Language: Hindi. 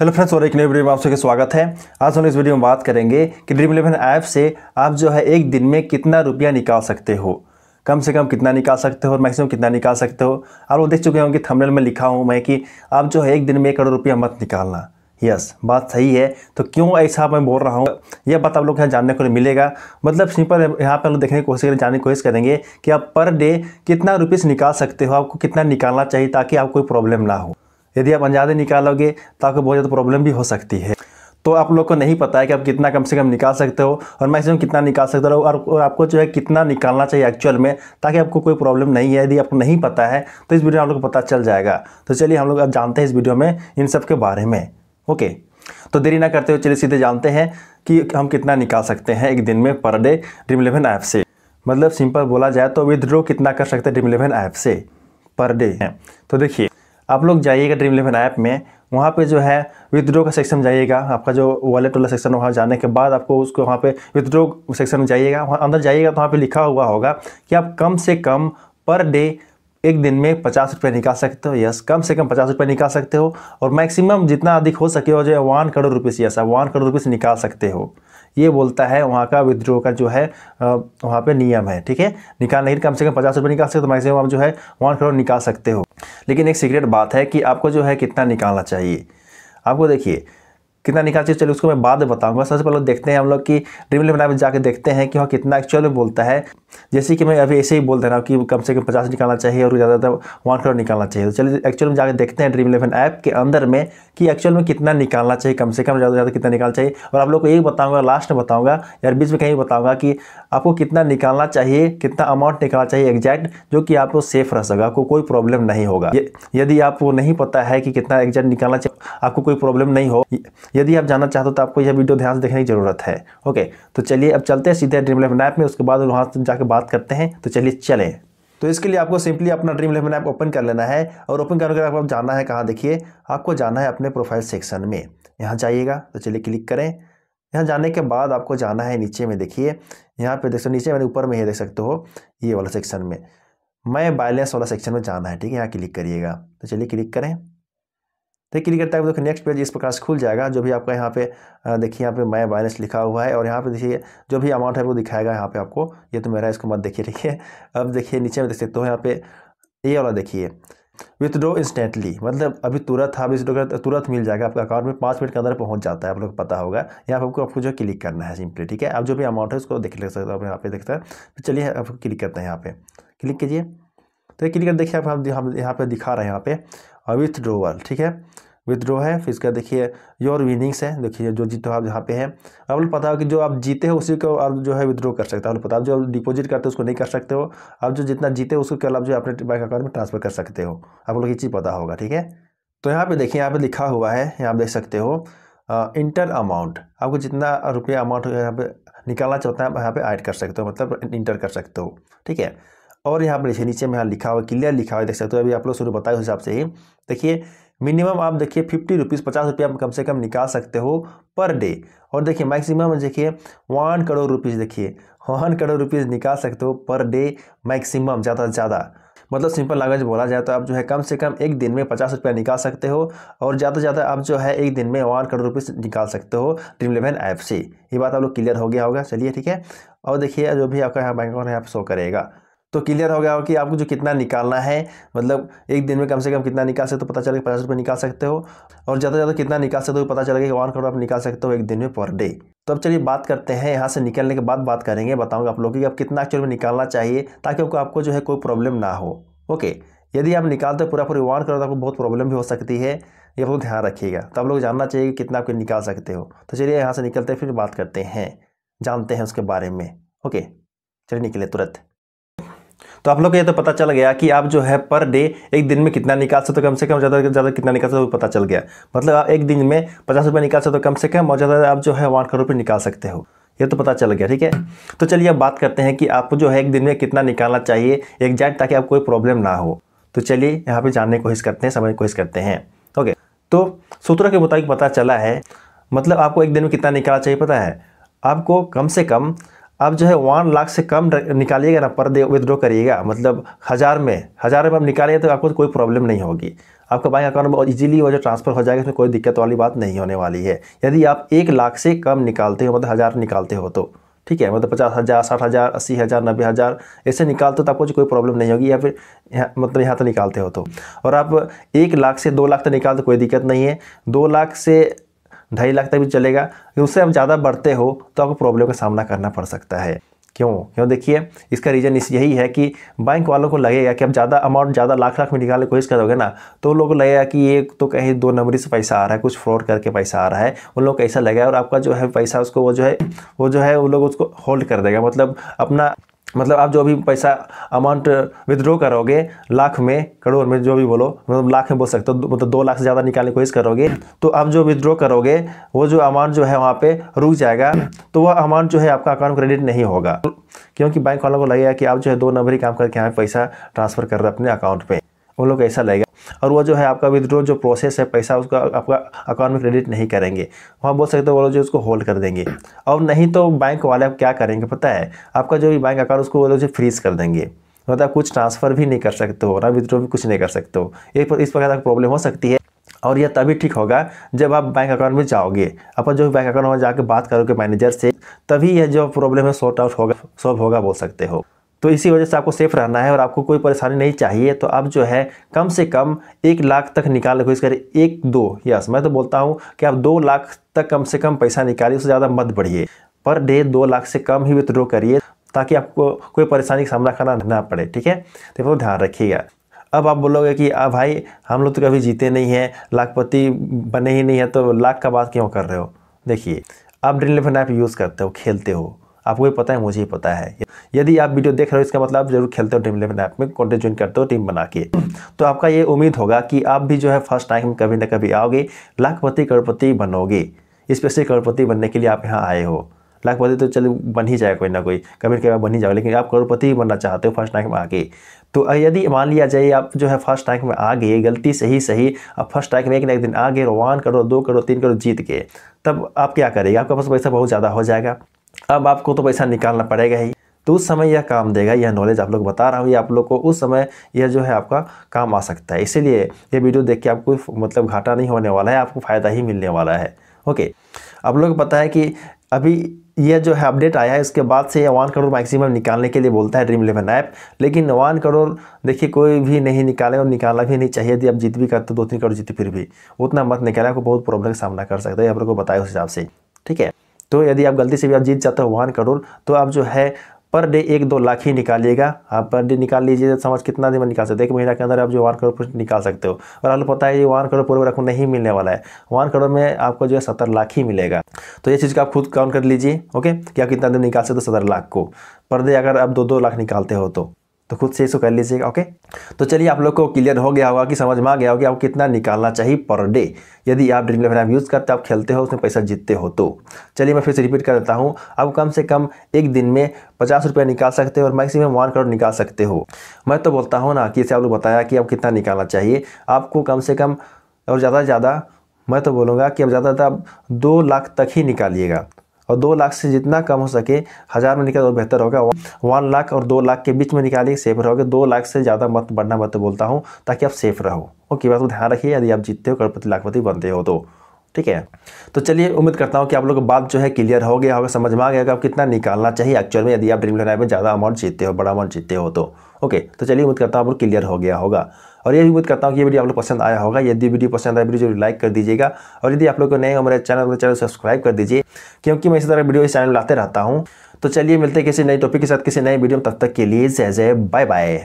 हेलो फ्रेंड्स और एक नए वीडियो में आप सबका स्वागत है आज हम इस वीडियो में बात करेंगे कि ड्रीम इलेवन ऐप से आप जो है एक दिन में कितना रुपया निकाल सकते हो कम से कम कितना निकाल सकते हो और मैक्सिमम कितना निकाल सकते हो आप लोग देख चुके होंगे थंबनेल में लिखा हूँ मैं कि आप जो है एक दिन में एक करोड़ रुपया मत निकालना यस बात सही है तो क्यों ऐसा मैं बोल रहा हूँ यह बात आप लोग यहाँ जानने को मिलेगा मतलब सिंपल यहाँ पर हम लोग देखने की कोशिश करें जानने की कोशिश करेंगे कि आप पर डे कितना रुपीज़ निकाल सकते हो आपको कितना निकालना चाहिए ताकि आपको कोई प्रॉब्लम ना हो यदि आप अंजादे निकालोगे तो आपको बहुत ज़्यादा प्रॉब्लम भी हो सकती है तो आप लोग को नहीं पता है कि आप कितना कम से कम निकाल सकते हो और मैक्सिमम कितना निकाल सकते हो और आपको जो है कितना निकालना चाहिए एक्चुअल में ताकि आपको कोई प्रॉब्लम नहीं है यदि आपको नहीं पता है तो इस वीडियो में आप लोग को पता चल जाएगा तो चलिए हम लोग अब जानते हैं इस वीडियो में इन सब के बारे में ओके तो देरी ना करते हुए चलिए सीधे जानते हैं कि हम कितना निकाल सकते हैं एक दिन में per day dream eleven app से मतलब सिंपल बोला जाए तो विदड्रॉ कितना कर सकते हैं ड्रीम इलेवन ऐप से पर डे तो देखिए आप लोग जाइएगा ड्रीम इलेवन ऐप में वहाँ पे जो है विदड्रो का सेक्शन जाइएगा आपका जो वॉलेट वाला सेक्शन वहाँ जाने के बाद आपको उसको वहाँ पे विदड्रो सेक्शन में जाइएगा वहाँ अंदर जाइएगा तो वहाँ पे लिखा हुआ होगा कि आप कम से कम पर डे एक दिन में पचास रुपये निकाल सकते हो यस कम से कम पचास रुपये निकाल सकते हो और मैक्सिमम जितना अधिक हो सके हो जो है वन करोड़ रुपये से आप वन करोड़ रुपये से निकाल सकते हो ये बोलता है वहाँ का विद्रोह का जो है वहाँ पे नियम है ठीक है निकाल नहीं कम से कम पचास रुपये निकाल सकते हो तो मैक्सिमम आप जो है वन करोड़ निकाल सकते हो लेकिन एक सीक्रेट बात है कि आपको जो है कितना निकालना चाहिए आपको देखिए कितना निकाल चाहिए चलिए उसको मैं बाद में बताऊंगा सबसे पहले देखते हैं हम लोग कि ड्रीम इलेवन में जाके देखते हैं कि वहाँ कितना एक्चुअल में बोलता है जैसे कि मैं अभी ऐसे ही बोल दे रहा हूँ कि कम से कम पचास निकालना चाहिए और ज़्यादातर वन करोड़ निकालना चाहिए तो चलिए एक्चुअल में जाकर देखते हैं ड्रीम इलेवन ऐप के अंदर में कि एक्चुअल में कितना निकालना चाहिए कम से कम ज़्यादा ज़्यादा कितना निकालना चाहिए और आप लोग को यही बताऊँगा लास्ट में बताऊँगा या बीच में कहीं बताऊँगा कि आपको कितना निकालना चाहिए कितना अमाउंट निकालना चाहिए एग्जैक्ट जो कि आपको सेफ रह सकेगा आपको कोई प्रॉब्लम नहीं होगा यदि आपको नहीं पता है कि कितना एग्जैक्ट निकालना चाहिए आपको कोई प्रॉब्लम नहीं हो यदि आप जानना चाहते हो तो आपको यह वीडियो ध्यान से देखने की जरूरत है ओके तो चलिए अब चलते हैं सीधे ड्रीम इलेवन ऐप में उसके बाद वहाँ जाकर आकर बात करते हैं तो चलिए चलें तो इसके लिए आपको सिंपली अपना ड्रीम इलेवन ऐप ओपन कर लेना है और ओपन करने के बाद आप जाना है कहाँ देखिए आपको जाना है अपने प्रोफाइल सेक्शन में यहाँ जाइएगा तो चलिए क्लिक करें यहाँ जाने के बाद आपको जाना है नीचे में देखिए यहाँ पे देख सकते नीचे मैंने ऊपर में ही देख सकते हो ये वाला सेक्शन में मैं बैलेंस वाला सेक्शन में जाना है ठीक है यहाँ क्लिक करिएगा तो चलिए क्लिक करें तो क्लिक करता है देखो नेक्स्ट पेज इस प्रकार से खुल जाएगा जो भी आपका यहाँ पे देखिए यहाँ पे माय बैलेंस लिखा हुआ है और यहाँ पे देखिए जो भी अमाउंट है वो दिखाएगा यहाँ पे आपको ये तो मेरा इसको मत देखिए ठीक है अब देखिए नीचे में देख सकते हो यहाँ पे ये वाला देखिए विथड्रॉ इंस्टेंटली मतलब अभी तुरंत आप हाँ, इस कर तुरंत मिल जाएगा आपका अकाउंट में पाँच मिनट के अंदर पहुंच जाता है आप लोग पता होगा यहाँ पर आपको आपको जो क्लिक करना है सिंपली ठीक है आप जो भी अमाउंट है उसको देख ले सकते हो आप यहाँ पे देखते हैं तो चलिए आप क्लिक करते हैं यहाँ पे क्लिक कीजिए तो ये कर देखिए आप हम यहाँ पे दिखा रहे हैं यहाँ पे विथड्रोवल ठीक है विथड्रो है फिर इसका देखिए योर विनिंग्स है देखिए जो जीतो आप यहाँ पे है आप लोग पता हो कि जो आप जीते हो उसी को आप जो है विद्रो कर सकते हो आप पता आप जो डिपॉजिट करते हो उसको नहीं कर सकते हो आप जो जितना जीते हो उसको कल आप जो अपने बैंक अकाउंट में ट्रांसफर कर सकते हो आप लोग ये चीज़ पता होगा ठीक है तो यहाँ पे देखिए यहाँ पे लिखा हुआ है यहाँ आप देख सकते हो इंटर अमाउंट आपको जितना रुपया अमाउंट यहाँ पे निकालना चाहते हैं आप यहाँ पे ऐड कर सकते हो मतलब इंटर कर सकते हो ठीक है और यहाँ पर नीचे में यहाँ लिखा हुआ क्लियर लिखा हुआ देख सकते हो अभी आप लोग शुरू बताए उस हिसाब से ही देखिए मिनिमम आप देखिए फिफ्टी रुपीज़ पचास रुपये आप कम से कम निकाल सकते हो पर डे और देखिए मैक्सिमम देखिए वन करोड़ रुपीज़ देखिए वन करोड़ रुपीज़ निकाल सकते हो पर डे मैक्सिमम ज़्यादा से ज़्यादा मतलब सिंपल लैंग्वेज बोला जाए तो आप जो है कम से कम एक दिन में पचास रुपया निकाल सकते हो और ज़्यादा से ज़्यादा आप जो है एक दिन में वन करोड़ रुपये निकाल सकते हो ड्रीम इलेवन ऐप से ये बात आप लोग क्लियर हो गया होगा चलिए ठीक है और देखिए जो भी आपका यहाँ बैंक अकाउंट है आप शो करेगा तो क्लियर हो गया हो कि आपको जो कितना निकालना है मतलब एक दिन में कम से कम कितना निकाल सकते हो तो पता चलेगा पचास रुपये निकाल सकते हो और ज़्यादा से ज़्यादा कितना निकाल सकते हो तो पता चलेगा कि वन करोड़ आप निकाल सकते हो एक दिन में पर डे तो अब चलिए बात करते हैं यहाँ से निकलने के बाद बात करेंगे बताऊँगा आप लोग कि आप कितना एक्चुअल में निकालना चाहिए ताकि आपको आपको जो है कोई प्रॉब्लम ना हो ओके यदि आप निकालते हो पूरा पूरी वन करोड़ तो आपको बहुत प्रॉब्लम भी हो सकती है ये आपको ध्यान रखिएगा तो आप लोग जानना चाहिए कि कितना आपको निकाल सकते हो तो चलिए यहाँ से निकलते फिर बात करते हैं जानते हैं उसके बारे में ओके चलिए निकले तुरंत तो आप लोग को ये तो पता चल गया कि आप जो है पर डे एक दिन में कितना निकाल सकते हो कम से कम ज़्यादा से ज़्यादा कितना निकाल सकते हो तो पता चल गया मतलब आप एक दिन में पचास रुपये निकाल सकते हो कम से कम और ज़्यादा आप जो है वन करोड़ रुपये निकाल सकते हो ये तो पता चल गया ठीक है तो चलिए अब बात करते हैं कि आपको जो है एक दिन में कितना निकालना चाहिए एग्जैक्ट ताकि आपको कोई प्रॉब्लम ना हो तो चलिए यहाँ पे जानने की कोशिश करते हैं समझने की कोशिश करते हैं ओके तो सूत्र के मुताबिक पता चला है मतलब आपको एक दिन में कितना निकालना चाहिए पता है आपको कम से कम आप जो है वन लाख से कम निकालिएगा ना पर डे विदड्रो करिएगा मतलब हज़ार में हज़ार में आप निकालिएगा तो आपको कोई प्रॉब्लम नहीं होगी आपका बैंक अकाउंट में इजीली वो जो ट्रांसफ़र हो जाएगा इसमें कोई दिक्कत वाली बात नहीं होने वाली है यदि आप एक लाख से कम निकालते हो मतलब हज़ार निकालते हो तो ठीक है मतलब पचास हज़ार साठ हज़ार अस्सी हज़ार नब्बे हज़ार ऐसे निकालते हो तो आपको कोई प्रॉब्लम नहीं होगी या फिर यहाँ मतलब यहाँ तो निकालते हो तो और आप एक लाख से दो लाख तक तो निकालते कोई दिक्कत नहीं है दो लाख से ढाई लाख तक भी चलेगा उससे आप ज़्यादा बढ़ते हो तो आपको प्रॉब्लम का सामना करना पड़ सकता है क्यों क्यों देखिए इसका रीज़न इस यही है कि बैंक वालों को लगेगा कि आप ज़्यादा अमाउंट ज़्यादा लाख लाख में निकालने की कोशिश करोगे ना तो लोगों को लगेगा कि ये तो कहीं दो नंबरी से पैसा आ रहा है कुछ फ्रॉड करके पैसा आ रहा है उन लोग को लगेगा और आपका जो है पैसा उसको वो जो है वो जो है वो लोग उसको होल्ड कर देगा मतलब अपना मतलब आप जो भी पैसा अमाउंट विदड्रॉ करोगे लाख में करोड़ में जो भी बोलो मतलब लाख में बोल सकते हो मतलब दो लाख से ज़्यादा निकालने की कोशिश करोगे तो आप जो विदड्रॉ करोगे वो जो अमाउंट जो है वहाँ पे रुक जाएगा तो वह अमाउंट जो है आपका अकाउंट क्रेडिट नहीं होगा क्योंकि बैंक वालों को लगेगा कि आप जो है दो नंबर ही काम करके यहाँ पैसा ट्रांसफ़र कर रहे हैं अपने अकाउंट पर वो लोग ऐसा लगेगा और वो जो है आपका विदड्रॉ जो प्रोसेस है पैसा उसका आपका अकाउंट में क्रेडिट नहीं करेंगे वहाँ बोल सकते हो वो लोग जो उसको होल्ड कर देंगे और नहीं तो बैंक वाले आप क्या करेंगे पता है आपका जो भी बैंक अकाउंट उसको वो लोग फ्रीज़ कर देंगे मतलब कुछ ट्रांसफ़र भी नहीं कर सकते हो ना विदड्रॉ भी कुछ नहीं कर सकते हो एक इस प्रकार की प्रॉब्लम हो सकती है और यह तभी ठीक होगा जब आप बैंक अकाउंट में जाओगे अपन जो बैंक अकाउंट में जाकर बात करोगे मैनेजर से तभी यह जो प्रॉब्लम है सॉर्ट आउट होगा सॉल्व होगा बोल सकते हो तो इसी वजह से आपको सेफ रहना है और आपको कोई परेशानी नहीं चाहिए तो आप जो है कम से कम एक लाख तक निकाल की कोशिश करें एक दो यस मैं तो बोलता हूँ कि आप दो लाख तक कम से कम पैसा निकालिए उससे ज़्यादा मत बढ़िए पर डे दो लाख से कम ही विथड्रॉ करिए ताकि आपको कोई परेशानी का सामना करना ना पड़े ठीक है तो वो ध्यान रखिएगा अब आप बोलोगे कि आ भाई हम लोग तो कभी जीते नहीं हैं लाखपति बने ही नहीं है तो लाख का बात क्यों कर रहे हो देखिए आप ड्रीम लेवन ऐप यूज़ करते हो खेलते हो आपको भी पता है मुझे ही पता है यदि आप वीडियो देख रहे हो इसका मतलब जरूर खेलते हो टीम इलेवन ऐप में कॉन्टेंट ज्वाइन करते हो टीम बना के तो आपका ये उम्मीद होगा कि आप भी जो है फर्स्ट रैंक में कभी ना कभी आओगे लाखपति करोड़पति बनोगे स्पेशली करोड़पति बनने के लिए आप यहाँ आए हो लाखपति तो चलो बन ही जाए कोई ना कोई कभी ना कभी बन ही जाओ लेकिन आप करोड़पति ही बनना चाहते हो फर्स्ट रैंक में आगे तो यदि मान लिया जाए आप जो है फर्स्ट रैंक में आ गए गलती से ही सही आप फर्स्ट रैंक में एक ना एक दिन आ गए वन करो दो करो तीन करो जीत के तब आप क्या करेंगे आपके पास पैसा बहुत ज़्यादा हो जाएगा अब आपको तो पैसा निकालना पड़ेगा ही तो उस समय यह काम देगा यह नॉलेज आप लोग बता रहा हूँ ये आप लोग को उस समय यह जो है आपका काम आ सकता है इसीलिए ये वीडियो देख के आपको मतलब घाटा नहीं होने वाला है आपको फ़ायदा ही मिलने वाला है ओके आप लोग पता है कि अभी यह जो है अपडेट आया है इसके बाद से यह वन करोड़ मैक्सिमम निकालने के लिए बोलता है ड्रीम इलेवन ऐप लेकिन वन करोड़ देखिए कोई भी नहीं निकाले और निकालना भी नहीं चाहिए यदि आप जीत भी करते दो तीन करोड़ जीते फिर भी उतना मत निकाले आपको बहुत प्रॉब्लम का सामना कर सकते हैं आप लोग को बताया उस हिसाब से ठीक है तो यदि आप गलती से भी आप जीत जाते हो वन करोड़ तो आप जो है पर डे एक दो लाख ही निकालिएगा आप पर डे निकाल लीजिए समझ कितना दिन में निकाल सकते हैं एक महीना के अंदर आप जो वन करोड़ निकाल सकते हो और आपको पता है ये वन करोड़ पूरे आपको नहीं मिलने वाला है वन करोड़ में आपको जो है सत्तर लाख ही मिलेगा तो ये चीज़ का आप खुद काउंट कर लीजिए ओके कि आप कितना दिन निकाल सकते हो सत्तर लाख को पर डे अगर आप दो दो लाख निकालते हो तो तो खुद से इसको कर लीजिएगा ओके तो चलिए आप लोग को क्लियर हो गया होगा कि समझ में आ गया होगा कि आपको कितना निकालना चाहिए पर डे यदि आप ड्रीम इलेवन ऐप यूज़ करते हो आप खेलते हो उसमें पैसा जीतते हो तो चलिए मैं फिर से रिपीट कर देता हूँ आप कम से कम एक दिन में पचास रुपया निकाल सकते हो और मैक्सिमम वन करोड़ निकाल सकते हो मैं तो बोलता हूँ ना कि इसे आप लोग बताया कि आप कितना निकालना चाहिए आपको कम से कम और ज़्यादा से ज़्यादा मैं तो बोलूँगा कि आप ज़्यादा से ज़्यादा दो लाख तक ही निकालिएगा और दो लाख से जितना कम हो सके हज़ार में निकाल तो बेहतर होगा वन लाख और दो लाख के बीच में निकालिए सेफ रहोगे दो लाख से ज़्यादा मत बढ़ना मत बोलता हूँ ताकि आप सेफ रहो ओके बात को ध्यान रखिए यदि आप जीतते हो करोड़पति लाखपति बनते हो तो ठीक है तो चलिए उम्मीद करता हूँ कि आप लोग को बात जो है क्लियर हो गया होगा समझ में आ गया होगा कितना निकालना चाहिए एक्चुअल में यदि आप ड्रीम इलेवन में ज़्यादा अमाउंट जीतते हो बड़ा अमाउंट जीतते हो तो ओके तो चलिए उम्मीद करता हूँ आप क्लियर हो गया होगा और ये भी उम्मीद करता हूँ कि ये वीडियो आप लोग पसंद आया होगा यदि वीडियो पसंद आया वीडियो लाइक कर दीजिएगा और यदि आप लोग को नए हमारे चैनल को चैनल सब्सक्राइब कर दीजिए क्योंकि मैं इसी तरह वीडियो इस चैनल लाते रहता हूँ तो चलिए मिलते किसी नए टॉपिक के साथ किसी नए वीडियो में तब तक के लिए जय जय बाय बाय